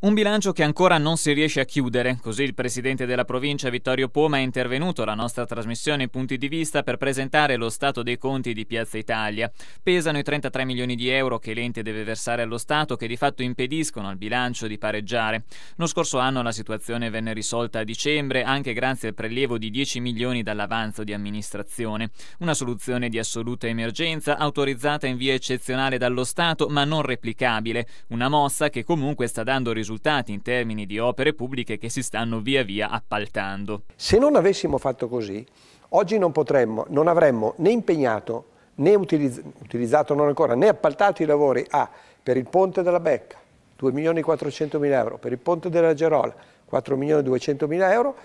Un bilancio che ancora non si riesce a chiudere, così il presidente della provincia Vittorio Poma è intervenuto alla nostra trasmissione Punti di vista per presentare lo stato dei conti di Piazza Italia. Pesano i 33 milioni di euro che l'ente deve versare allo Stato che di fatto impediscono al bilancio di pareggiare. Lo scorso anno la situazione venne risolta a dicembre anche grazie al prelievo di 10 milioni dall'avanzo di amministrazione, una soluzione di assoluta emergenza autorizzata in via eccezionale dallo Stato ma non replicabile, una mossa che comunque sta dando risultati risultati in termini di opere pubbliche che si stanno via via appaltando. Se non avessimo fatto così, oggi non, potremmo, non avremmo né impegnato né utilizz utilizzato, non ancora, né appaltato i lavori a per il ponte della Becca 2 milioni e 400 mila euro, per il ponte della Gerola 4 milioni e 200 mila euro,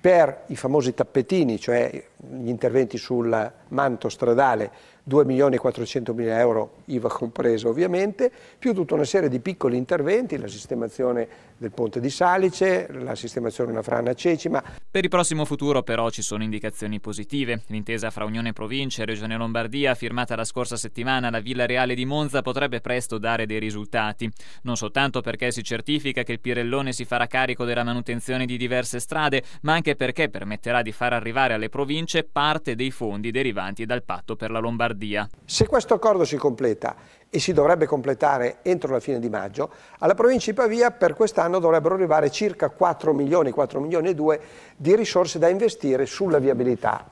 per i famosi tappetini, cioè gli interventi sulla manto stradale 2 milioni e 400 mila euro, IVA compreso ovviamente, più tutta una serie di piccoli interventi, la sistemazione del ponte di Salice, la sistemazione di una frana a Cecima. Per il prossimo futuro però ci sono indicazioni positive. L'intesa fra Unione Province e Regione Lombardia, firmata la scorsa settimana alla Villa Reale di Monza, potrebbe presto dare dei risultati. Non soltanto perché si certifica che il Pirellone si farà carico della manutenzione di diverse strade, ma anche perché permetterà di far arrivare alle province parte dei fondi derivanti derivanti dal patto per la Lombardia. Se questo accordo si completa e si dovrebbe completare entro la fine di maggio, alla provincia di Pavia per quest'anno dovrebbero arrivare circa 4 milioni, 4 milioni e 2 di risorse da investire sulla viabilità,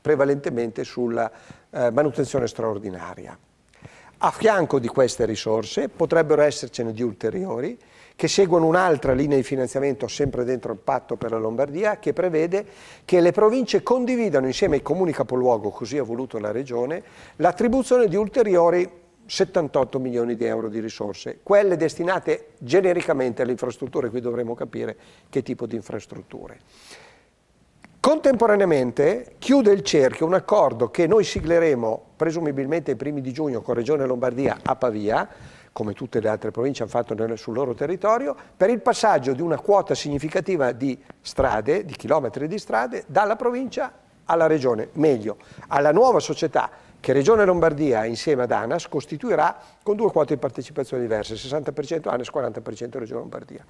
prevalentemente sulla eh, manutenzione straordinaria. A fianco di queste risorse potrebbero essercene di ulteriori che seguono un'altra linea di finanziamento sempre dentro il patto per la Lombardia che prevede che le province condividano insieme ai comuni capoluogo, così ha voluto la Regione, l'attribuzione di ulteriori 78 milioni di euro di risorse, quelle destinate genericamente alle infrastrutture, qui dovremo capire che tipo di infrastrutture. Contemporaneamente chiude il cerchio un accordo che noi sigleremo presumibilmente i primi di giugno con Regione Lombardia a Pavia, come tutte le altre province hanno fatto nel, sul loro territorio, per il passaggio di una quota significativa di strade, di chilometri di strade, dalla provincia alla Regione, meglio, alla nuova società che Regione Lombardia insieme ad ANAS costituirà con due quote di partecipazione diverse, 60% ANAS, e 40% Regione Lombardia.